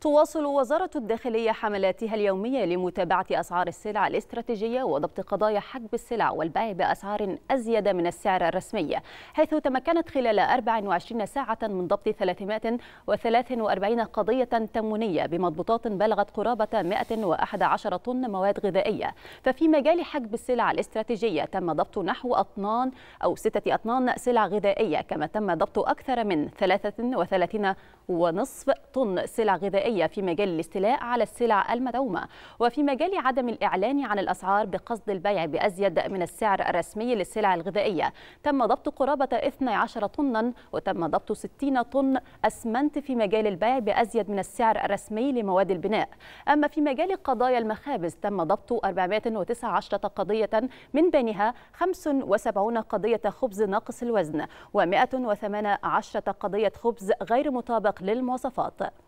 تواصل وزارة الداخلية حملاتها اليومية لمتابعة أسعار السلع الاستراتيجية وضبط قضايا حجب السلع والبيع بأسعار أزيد من السعر الرسمي حيث تمكنت خلال 24 ساعة من ضبط 343 قضية تمونية بمضبوطات بلغت قرابة 111 طن مواد غذائية ففي مجال حجب السلع الاستراتيجية تم ضبط نحو أطنان أو ستة أطنان سلع غذائية كما تم ضبط أكثر من 33 ونصف طن سلع غذائية البيئية في مجال الاستيلاء على السلع المدعومة وفي مجال عدم الإعلان عن الأسعار بقصد البيع بأزيد من السعر الرسمي للسلع الغذائية تم ضبط قرابة 12 طنا وتم ضبط 60 طن أسمنت في مجال البيع بأزيد من السعر الرسمي لمواد البناء أما في مجال قضايا المخابز تم ضبط 419 قضية من بينها 75 قضية خبز ناقص الوزن و118 قضية خبز غير مطابق للمواصفات